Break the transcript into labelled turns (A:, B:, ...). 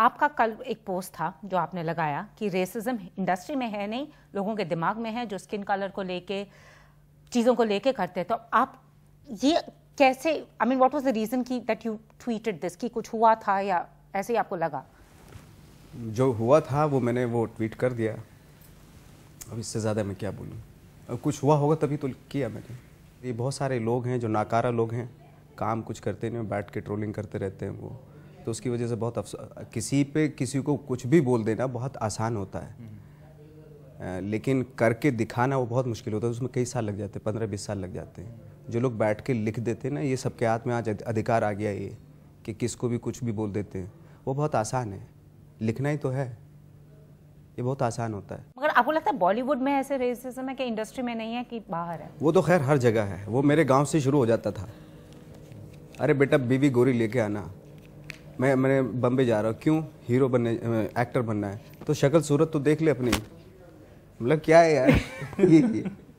A: आपका कल एक पोस्ट था जो आपने लगाया कि रेसिज्म इंडस्ट्री में है नहीं लोगों के दिमाग में है जो स्किन कलर को लेके चीज़ों को लेके करते हैं तो आप ये कैसे I mean what was the reason की दैट यू ट्वीटेड दिस कि कुछ हुआ था या ऐसे ही आपको लगा
B: जो हुआ था वो मैंने वो ट्वीट कर दिया अब इससे ज़्यादा मैं क्या बोलूँ कुछ हुआ होगा तभी तो किया मैंने ये बहुत सारे लोग हैं जो नाकारा लोग हैं काम कुछ करते नहीं बैठ के ट्रोलिंग करते रहते हैं वो तो उसकी वजह से बहुत किसी पे किसी को कुछ भी बोल देना बहुत आसान होता है हम्म। लेकिन करके दिखाना वो बहुत मुश्किल होता है उसमें कई साल लग जाते हैं पंद्रह बीस साल लग जाते हैं जो लोग बैठ के लिख देते हैं ना ये सबके हाथ में आज अधिकार आ गया ये कि किसको भी कुछ भी बोल देते हैं वो बहुत आसान है लिखना ही तो है ये बहुत आसान होता है
A: मगर आपको लगता है बॉलीवुड में ऐसे रेसिज्म है कि इंडस्ट्री में नहीं है कि बाहर है
B: वो तो खैर हर जगह है वो मेरे गांव से शुरू हो जाता था अरे बेटा बीवी गोरी लेके आना मैं मैंने बम्बे जा रहा हूँ क्यों हीरो बनने एक्टर बनना है तो शक्ल सूरत तो देख ले अपनी मतलब क्या है यार ये,